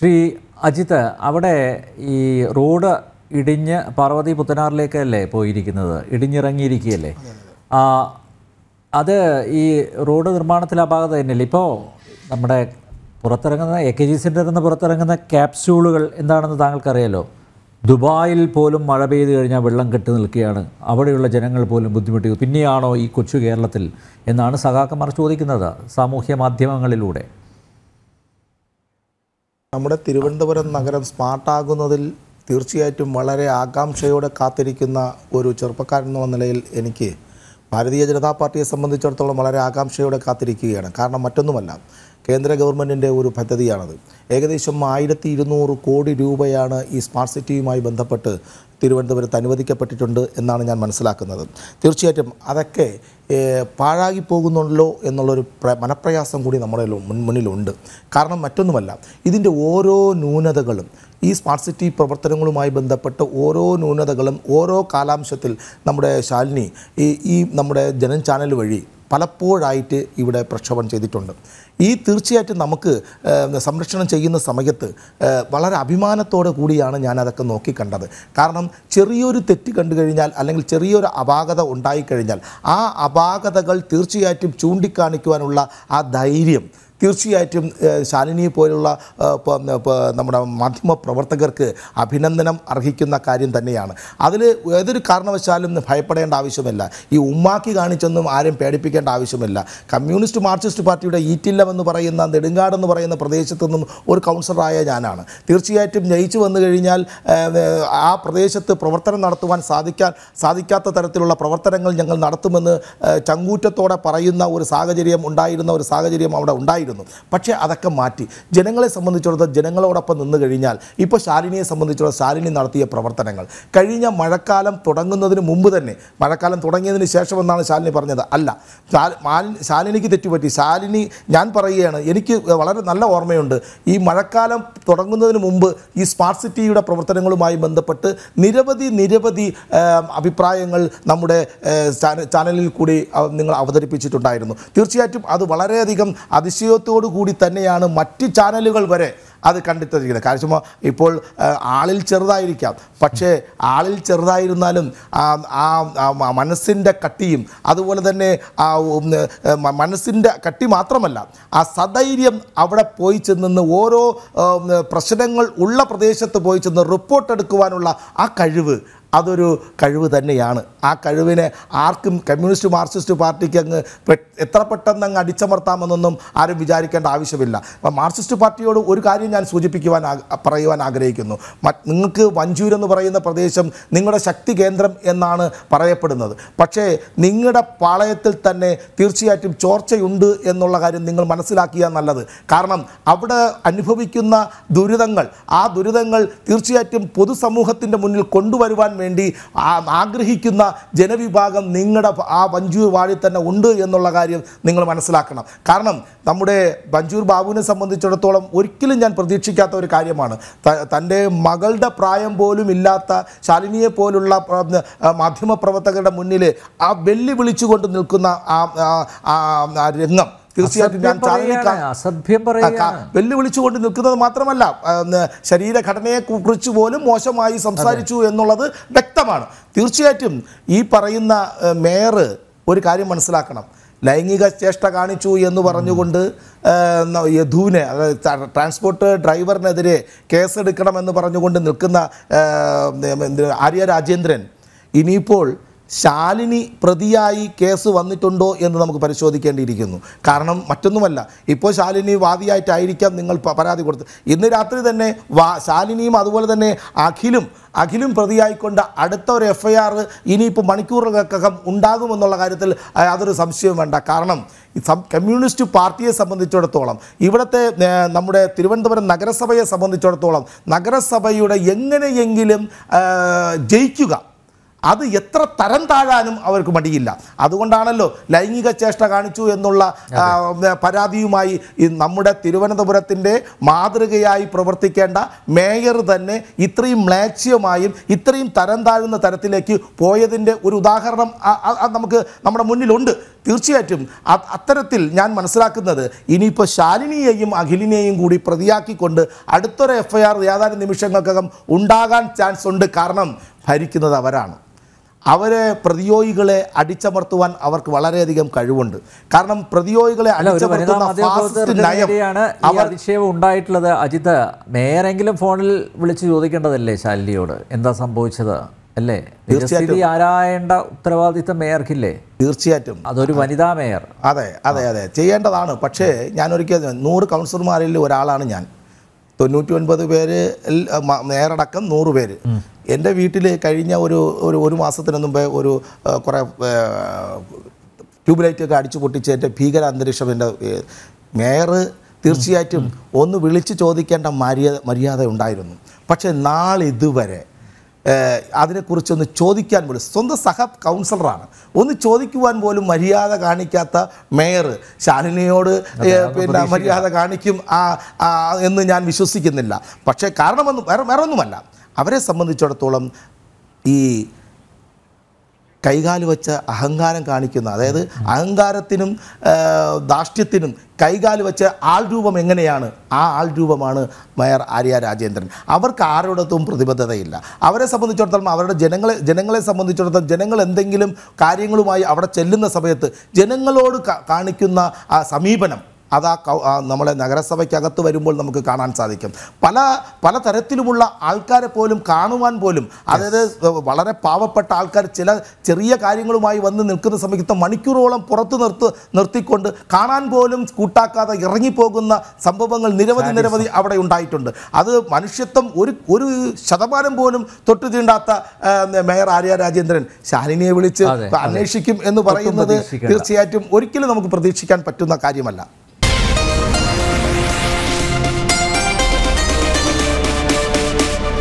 ശ്രീ അജിത്ത് അവിടെ ഈ റോഡ് ഇടിഞ്ഞ് പാർവതി പുത്തനാറിലേക്കല്ലേ പോയിരിക്കുന്നത് ഇടിഞ്ഞിറങ്ങിയിരിക്കുകയല്ലേ അത് ഈ റോഡ് നിർമ്മാണത്തിലെ അപാകത തന്നെയല്ലേ ഇപ്പോൾ നമ്മുടെ പുറത്തിറങ്ങുന്ന എ കെ ജി സെൻ്ററിൽ നിന്ന് പുറത്തിറങ്ങുന്ന ക്യാപ്സ്യൂളുകൾ എന്താണെന്ന് താങ്കൾക്കറിയാലോ ദുബായിൽ പോലും മഴ പെയ്ത് കഴിഞ്ഞാൽ വെള്ളം കെട്ടി നിൽക്കുകയാണ് അവിടെയുള്ള ജനങ്ങൾ പോലും ബുദ്ധിമുട്ടി പിന്നെയാണോ ഈ കൊച്ചു കേരളത്തിൽ എന്നാണ് സഖാക്കന്മാർ ചോദിക്കുന്നത് സാമൂഹ്യ മാധ്യമങ്ങളിലൂടെ നമ്മുടെ തിരുവനന്തപുരം നഗരം സ്മാർട്ടാകുന്നതിൽ തീർച്ചയായിട്ടും വളരെ ആകാംക്ഷയോടെ കാത്തിരിക്കുന്ന ഒരു ചെറുപ്പക്കാരൻ എന്നുള്ള നിലയിൽ എനിക്ക് ഭാരതീയ ജനതാ പാർട്ടിയെ സംബന്ധിച്ചിടത്തോളം വളരെ ആകാംക്ഷയോടെ കാത്തിരിക്കുകയാണ് കാരണം മറ്റൊന്നുമല്ല കേന്ദ്ര ഗവൺമെൻറ്റിൻ്റെ ഒരു പദ്ധതിയാണത് ഏകദേശം ആയിരത്തി ഇരുന്നൂറ് കോടി രൂപയാണ് ഈ സ്മാർട്ട് സിറ്റിയുമായി ബന്ധപ്പെട്ട് തിരുവനന്തപുരത്ത് അനുവദിക്കപ്പെട്ടിട്ടുണ്ട് എന്നാണ് ഞാൻ മനസ്സിലാക്കുന്നത് തീർച്ചയായിട്ടും അതൊക്കെ പാഴാകി പോകുന്നുണ്ടല്ലോ എന്നുള്ളൊരു പ്ര മനപ്രയാസം കൂടി നമ്മുടെ മുൻ മുന്നിലുണ്ട് കാരണം മറ്റൊന്നുമല്ല ഇതിൻ്റെ ഓരോ ന്യൂനതകളും ഈ സ്മാർട്ട് സിറ്റി പ്രവർത്തനങ്ങളുമായി ബന്ധപ്പെട്ട് ഓരോ ന്യൂനതകളും ഓരോ കാലാംശത്തിൽ നമ്മുടെ ശാലിനി ഈ ഈ നമ്മുടെ ജനൻ ചാനൽ വഴി പലപ്പോഴായിട്ട് ഇവിടെ പ്രക്ഷോഭം ചെയ്തിട്ടുണ്ട് ഈ തീർച്ചയായിട്ടും നമുക്ക് സംരക്ഷണം ചെയ്യുന്ന സമയത്ത് വളരെ അഭിമാനത്തോടു കൂടിയാണ് ഞാൻ അതൊക്കെ നോക്കിക്കണ്ടത് കാരണം ചെറിയൊരു തെറ്റ് കണ്ടു കഴിഞ്ഞാൽ അല്ലെങ്കിൽ ചെറിയൊരു അപാകത ഉണ്ടായിക്കഴിഞ്ഞാൽ ആ അപാകതകൾ തീർച്ചയായിട്ടും ചൂണ്ടിക്കാണിക്കുവാനുള്ള ആ ധൈര്യം തീർച്ചയായിട്ടും ശാലിനിയെ പോലുള്ള നമ്മുടെ മാധ്യമ പ്രവർത്തകർക്ക് അഭിനന്ദനം അർഹിക്കുന്ന കാര്യം തന്നെയാണ് അതിൽ ഏതൊരു കാരണവശാലും ഭയപ്പെടേണ്ട ആവശ്യമില്ല ഈ ഉമ്മാക്കി കാണിച്ചൊന്നും ആരും പേടിപ്പിക്കേണ്ട ആവശ്യമില്ല കമ്മ്യൂണിസ്റ്റ് മാർക്സിസ്റ്റ് പാർട്ടിയുടെ ഈറ്റില്ലമെന്ന് പറയുന്ന നെടുങ്കാടെന്ന് പറയുന്ന പ്രദേശത്തു നിന്നും ഒരു കൗൺസിലറായ ഞാനാണ് തീർച്ചയായിട്ടും ജയിച്ചു വന്നു കഴിഞ്ഞാൽ ആ പ്രദേശത്ത് പ്രവർത്തനം നടത്തുവാൻ സാധിക്കാൻ സാധിക്കാത്ത തരത്തിലുള്ള പ്രവർത്തനങ്ങൾ ഞങ്ങൾ നടത്തുമെന്ന് ചങ്കൂറ്റത്തോടെ പറയുന്ന ഒരു സാഹചര്യം ഉണ്ടായിരുന്ന ഒരു സാഹചര്യം അവിടെ ഉണ്ടായിരുന്നു ഉണ്ടായിരുന്നു പക്ഷേ അതൊക്കെ മാറ്റി ജനങ്ങളെ സംബന്ധിച്ചിടത്തോളം ജനങ്ങളോടൊപ്പം നിന്ന് കഴിഞ്ഞാൽ ഇപ്പോൾ ശാലിനിയെ സംബന്ധിച്ചിടത്തോളം ശാലിനി നടത്തിയ പ്രവർത്തനങ്ങൾ കഴിഞ്ഞ മഴക്കാലം തുടങ്ങുന്നതിന് മുമ്പ് തന്നെ മഴക്കാലം തുടങ്ങിയതിന് ശേഷം എന്നാണ് ശാലിനി പറഞ്ഞത് അല്ല ശാലിനിക്ക് തെറ്റുപറ്റി ശാലിനി ഞാൻ പറയുകയാണ് എനിക്ക് വളരെ നല്ല ഓർമ്മയുണ്ട് ഈ മഴക്കാലം തുടങ്ങുന്നതിന് മുമ്പ് ഈ സ്മാർട്ട് സിറ്റിയുടെ പ്രവർത്തനങ്ങളുമായി ബന്ധപ്പെട്ട് നിരവധി നിരവധി അഭിപ്രായങ്ങൾ നമ്മുടെ ചാനലിൽ കൂടി നിങ്ങൾ അവതരിപ്പിച്ചിട്ടുണ്ടായിരുന്നു തീർച്ചയായിട്ടും അത് വളരെയധികം അതിശയോ ഉപയോഗത്തോടു കൂടി തന്നെയാണ് മറ്റ് ചാനലുകൾ വരെ അത് കണ്ടെത്തിയിരിക്കുന്നത് കാര്യം ഇപ്പോൾ ആളിൽ ചെറുതായിരിക്കാം പക്ഷേ ആളിൽ ചെറുതായിരുന്നാലും ആ മനസ്സിൻ്റെ കട്ടിയും അതുപോലെ തന്നെ ആ മനസ്സിൻ്റെ കട്ടി മാത്രമല്ല ആ സധൈര്യം അവിടെ പോയി ചെന്ന് ഓരോ പ്രശ്നങ്ങൾ ഉള്ള പ്രദേശത്ത് പോയി ചെന്ന് റിപ്പോർട്ട് എടുക്കുവാനുള്ള ആ കഴിവ് അതൊരു കഴിവ് തന്നെയാണ് ആ കഴിവിനെ ആർക്കും കമ്മ്യൂണിസ്റ്റ് മാർക്സിസ്റ്റ് പാർട്ടിക്ക് അങ്ങ് എത്ര പെട്ടെന്ന് അങ്ങ് അടിച്ചമർത്താമെന്നൊന്നും ആരും വിചാരിക്കേണ്ട ആവശ്യമില്ല അപ്പം മാർക്സിസ്റ്റ് പാർട്ടിയോട് ഒരു കാര്യം ഞാൻ സൂചിപ്പിക്കുവാൻ പറയുവാൻ ആഗ്രഹിക്കുന്നു നിങ്ങൾക്ക് വഞ്ചൂർ എന്ന് പറയുന്ന പ്രദേശം നിങ്ങളുടെ ശക്തി കേന്ദ്രം എന്നാണ് പറയപ്പെടുന്നത് പക്ഷേ നിങ്ങളുടെ പാളയത്തിൽ തന്നെ തീർച്ചയായിട്ടും ചോർച്ചയുണ്ട് എന്നുള്ള കാര്യം നിങ്ങൾ മനസ്സിലാക്കിയ നല്ലത് കാരണം അവിടെ അനുഭവിക്കുന്ന ദുരിതങ്ങൾ ആ ദുരിതങ്ങൾ തീർച്ചയായിട്ടും പൊതുസമൂഹത്തിൻ്റെ മുന്നിൽ കൊണ്ടുവരുവാൻ വേണ്ടി ആഗ്രഹിക്കുന്ന ജനവിഭാഗം നിങ്ങളുടെ ആ വഞ്ചൂർ വാഴി തന്നെ ഉണ്ട് എന്നുള്ള കാര്യം നിങ്ങൾ മനസ്സിലാക്കണം കാരണം നമ്മുടെ ബഞ്ചൂർ ബാബുവിനെ സംബന്ധിച്ചിടത്തോളം ഒരിക്കലും ഞാൻ പ്രതീക്ഷിക്കാത്ത ഒരു കാര്യമാണ് തൻ്റെ മകളുടെ പ്രായം പോലും ഇല്ലാത്ത ശാലിനിയെ പോലുള്ള മാധ്യമപ്രവർത്തകരുടെ മുന്നിൽ ആ വെല്ലുവിളിച്ചുകൊണ്ട് നിൽക്കുന്ന ആ രംഗം തീർച്ചയായിട്ടും ഞാൻ ചാനലിൽ വെല്ലുവിളിച്ചുകൊണ്ട് നിൽക്കുന്നത് മാത്രമല്ല ശരീരഘടനയെ കുറിച്ച് പോലും മോശമായി സംസാരിച്ചു എന്നുള്ളത് വ്യക്തമാണ് തീർച്ചയായിട്ടും ഈ പറയുന്ന മേയർ ഒരു കാര്യം മനസ്സിലാക്കണം ലൈംഗിക ചേഷ്ട കാണിച്ചു എന്ന് പറഞ്ഞുകൊണ്ട് യധുവിനെ അതായത് ട്രാൻസ്പോർട്ട് ഡ്രൈവറിനെതിരെ കേസെടുക്കണമെന്ന് പറഞ്ഞുകൊണ്ട് നിൽക്കുന്ന ആര്യ രാജേന്ദ്രൻ ഇനിയിപ്പോൾ ശാലിനി പ്രതിയായി കേസ് വന്നിട്ടുണ്ടോ എന്ന് നമുക്ക് പരിശോധിക്കേണ്ടിയിരിക്കുന്നു കാരണം മറ്റൊന്നുമല്ല ഇപ്പോൾ ശാലിനി വാദിയായിട്ടായിരിക്കാം നിങ്ങൾ പരാതി കൊടുത്ത് ഇന്ന് രാത്രി തന്നെ വാ ശാലിനിയും അതുപോലെ തന്നെ അഖിലും അഖിലും പ്രതിയായിക്കൊണ്ട് അടുത്ത ഒരു എഫ് ഐ ആർ ഇനിയിപ്പോൾ മണിക്കൂറുകൾക്കകം ഉണ്ടാകുമെന്നുള്ള കാര്യത്തിൽ യാതൊരു സംശയവും വേണ്ട കാരണം കമ്മ്യൂണിസ്റ്റ് പാർട്ടിയെ സംബന്ധിച്ചിടത്തോളം ഇവിടുത്തെ നമ്മുടെ തിരുവനന്തപുരം നഗരസഭയെ സംബന്ധിച്ചിടത്തോളം നഗരസഭയുടെ എങ്ങനെയെങ്കിലും ജയിക്കുക അത് എത്ര തരം താഴാനും അവർക്ക് മടിയില്ല അതുകൊണ്ടാണല്ലോ ലൈംഗിക ചേഷ്ട കാണിച്ചു എന്നുള്ള പരാതിയുമായി നമ്മുടെ തിരുവനന്തപുരത്തിൻ്റെ മാതൃകയായി പ്രവർത്തിക്കേണ്ട മേയർ തന്നെ ഇത്രയും മ്ലേച്ഛമായും ഇത്രയും തരം താഴുന്ന തരത്തിലേക്ക് പോയതിൻ്റെ ഒരു ഉദാഹരണം നമുക്ക് നമ്മുടെ മുന്നിലുണ്ട് തീർച്ചയായിട്ടും അത്തരത്തിൽ ഞാൻ മനസ്സിലാക്കുന്നത് ഇനിയിപ്പോൾ ശാലിനിയെയും അഖിലിനെയും കൂടി പ്രതിയാക്കിക്കൊണ്ട് അടുത്തൊരു എഫ് ഐ ആർ ഏതാനും നിമിഷങ്ങൾക്കകം ഉണ്ടാകാൻ ചാൻസ് ഉണ്ട് കാരണം ഭരിക്കുന്നത് അവരാണ് അവരെ പ്രതിയോഗികളെ അടിച്ചമർത്തുവാൻ അവർക്ക് വളരെയധികം കഴിവുണ്ട് കാരണം പ്രതിയോഗികളെ അടിച്ചമർത്തുന്ന ഉണ്ടായിട്ടുള്ളത് അജിത് മേയറെങ്കിലും ഫോണിൽ വിളിച്ചു ചോദിക്കേണ്ടതല്ലേ ശാലിനിയോട് എന്താ സംഭവിച്ചത് അല്ലേ തീർച്ചയായിട്ടും ആരായേണ്ട ഉത്തരവാദിത്തം മേയർക്കില്ലേ തീർച്ചയായിട്ടും അതൊരു വനിതാ മേയർ അതെ അതെ അതെ ചെയ്യേണ്ടതാണ് പക്ഷേ ഞാൻ ഒരിക്കൽ നൂറ് കൗൺസിലർമാരിൽ ഒരാളാണ് ഞാൻ തൊണ്ണൂറ്റി ഒൻപത് പേര് മേയറടക്കം നൂറ് പേര് എൻ്റെ വീട്ടിൽ കഴിഞ്ഞ ഒരു ഒരു ഒരു മാസത്തിന് മുമ്പ് ഒരു കുറേ ട്യൂബ്ലൈറ്റ് ഒക്കെ അടിച്ചു പൊട്ടിച്ച് എൻ്റെ ഭീകര അന്തരീക്ഷം എൻ്റെ മേയർ തീർച്ചയായിട്ടും ഒന്ന് വിളിച്ച് ചോദിക്കേണ്ട മര്യാദ മര്യാദ ഉണ്ടായിരുന്നു പക്ഷേ നാളിതുവരെ അതിനെക്കുറിച്ചൊന്ന് ചോദിക്കാൻ പോലും സ്വന്തം സഹ കൗൺസിലറാണ് ഒന്ന് ചോദിക്കുവാൻ പോലും മര്യാദ കാണിക്കാത്ത മേയർ ശാലിനിയോട് പിന്നെ മര്യാദ കാണിക്കും ആ എന്ന് ഞാൻ വിശ്വസിക്കുന്നില്ല പക്ഷേ കാരണമൊന്നും വേറെ വേറെ ഒന്നുമല്ല അവരെ സംബന്ധിച്ചിടത്തോളം ഈ കൈകാലു വച്ച് അഹങ്കാരം കാണിക്കുന്ന അതായത് അഹങ്കാരത്തിനും ധാഷ്ട്യത്തിനും കൈകാല് ആൾ ആൾരൂപം എങ്ങനെയാണ് ആ ആൾരൂപമാണ് മേയർ ആര്യ രാജേന്ദ്രൻ അവർക്ക് ആരോടത്തും പ്രതിബദ്ധതയില്ല അവരെ സംബന്ധിച്ചിടത്തോളം അവരുടെ ജനങ്ങളെ ജനങ്ങളെ സംബന്ധിച്ചിടത്തോളം ജനങ്ങൾ എന്തെങ്കിലും കാര്യങ്ങളുമായി അവിടെ ചെല്ലുന്ന സമയത്ത് ജനങ്ങളോട് കാണിക്കുന്ന ആ സമീപനം അത് ആ നമ്മളെ നഗരസഭയ്ക്കകത്ത് വരുമ്പോൾ നമുക്ക് കാണാൻ സാധിക്കും പല പല തരത്തിലുമുള്ള ആൾക്കാരെ പോലും കാണുവാൻ പോലും അതായത് വളരെ പാവപ്പെട്ട ആൾക്കാർ ചില ചെറിയ കാര്യങ്ങളുമായി വന്ന് നിൽക്കുന്ന സമയത്ത് മണിക്കൂറോളം പുറത്ത് നിർത്ത് നിർത്തിക്കൊണ്ട് കാണാൻ പോലും കൂട്ടാക്കാതെ ഇറങ്ങിപ്പോകുന്ന സംഭവങ്ങൾ നിരവധി നിരവധി അവിടെ ഉണ്ടായിട്ടുണ്ട് അത് മനുഷ്യത്വം ഒരു ഒരു ശതമാനം പോലും തൊട്ടു തീണ്ടാത്ത മേയർ ആര്യ രാജേന്ദ്രൻ ശാലിനിയെ വിളിച്ച് അന്വേഷിക്കും എന്ന് പറയുന്നത് തീർച്ചയായിട്ടും ഒരിക്കലും നമുക്ക് പ്രതീക്ഷിക്കാൻ പറ്റുന്ന കാര്യമല്ല